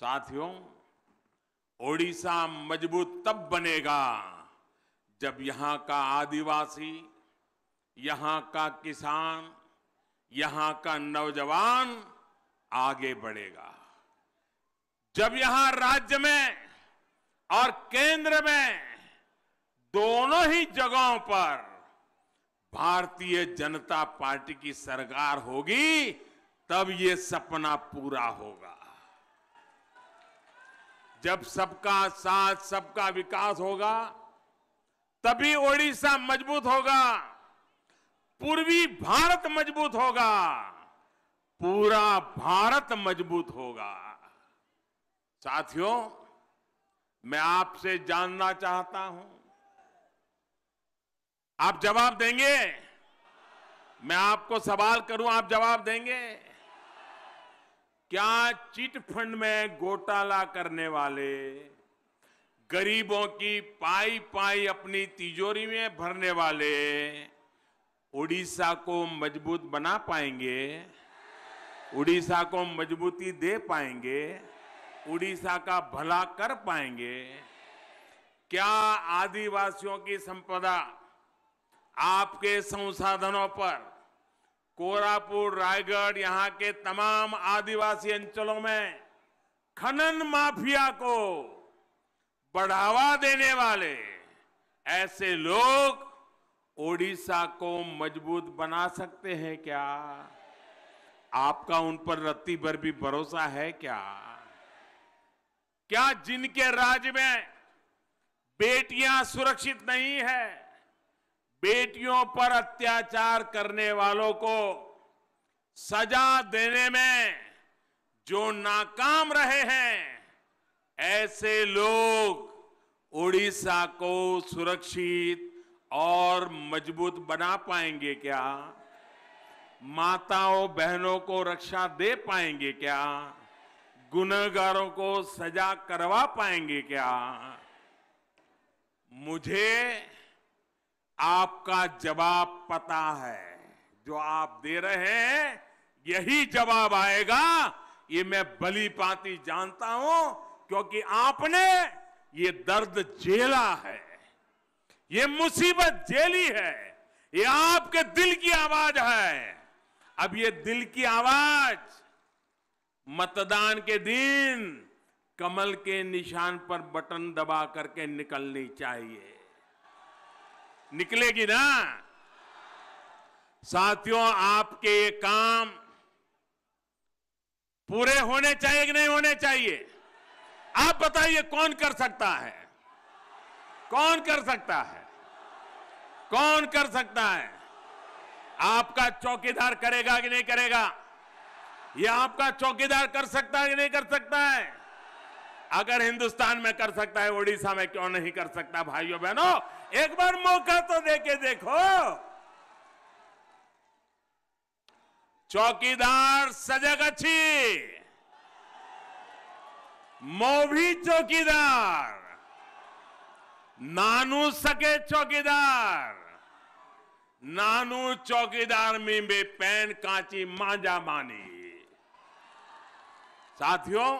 साथियों ओडिशा मजबूत तब बनेगा जब यहां का आदिवासी यहां का किसान यहां का नौजवान आगे बढ़ेगा जब यहां राज्य में और केंद्र में दोनों ही जगहों पर भारतीय जनता पार्टी की सरकार होगी तब ये सपना पूरा होगा जब सबका साथ सबका विकास होगा तभी ओडिशा मजबूत होगा पूर्वी भारत मजबूत होगा पूरा भारत मजबूत होगा साथियों मैं आपसे जानना चाहता हूं आप जवाब देंगे मैं आपको सवाल करूं आप जवाब देंगे क्या चिट फंड में घोटाला करने वाले गरीबों की पाई पाई अपनी तिजोरी में भरने वाले उड़ीसा को मजबूत बना पाएंगे उड़ीसा को मजबूती दे पाएंगे उड़ीसा का भला कर पाएंगे क्या आदिवासियों की संपदा आपके संसाधनों पर कोरापुर रायगढ़ यहां के तमाम आदिवासी अंचलों में खनन माफिया को बढ़ावा देने वाले ऐसे लोग ओडिशा को मजबूत बना सकते हैं क्या आपका उन पर रत्ती भर भी भरोसा है क्या क्या जिनके राज्य में बेटियां सुरक्षित नहीं है बेटियों पर अत्याचार करने वालों को सजा देने में जो नाकाम रहे हैं ऐसे लोग उड़ीसा को सुरक्षित और मजबूत बना पाएंगे क्या माताओं बहनों को रक्षा दे पाएंगे क्या गुनहगारों को सजा करवा पाएंगे क्या मुझे आपका जवाब पता है जो आप दे रहे हैं यही जवाब आएगा ये मैं बली पाती जानता हूं क्योंकि आपने ये दर्द झेला है ये मुसीबत झेली है ये आपके दिल की आवाज है अब ये दिल की आवाज मतदान के दिन कमल के निशान पर बटन दबा करके निकलनी चाहिए निकलेगी ना साथियों आपके ये काम पूरे होने चाहिए कि नहीं होने चाहिए आप बताइए कौन कर सकता है कौन कर सकता है कौन कर सकता है आपका चौकीदार करेगा कि नहीं करेगा यह आपका चौकीदार कर सकता है कि नहीं कर सकता है अगर हिंदुस्तान में कर सकता है ओडिशा में क्यों नहीं कर सकता भाइयों बहनों एक बार मौका तो देके देखो चौकीदार सजग अच्छी मोभी चौकीदार नानू सके चौकीदार नानू चौकीदार में बे पैन कांची मांजा मानी साथियों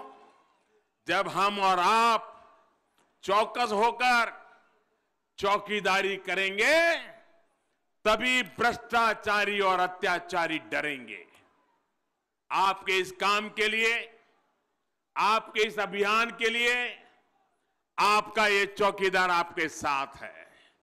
जब हम और आप चौकस होकर चौकीदारी करेंगे तभी भ्रष्टाचारी और अत्याचारी डरेंगे आपके इस काम के लिए आपके इस अभियान के लिए आपका ये चौकीदार आपके साथ है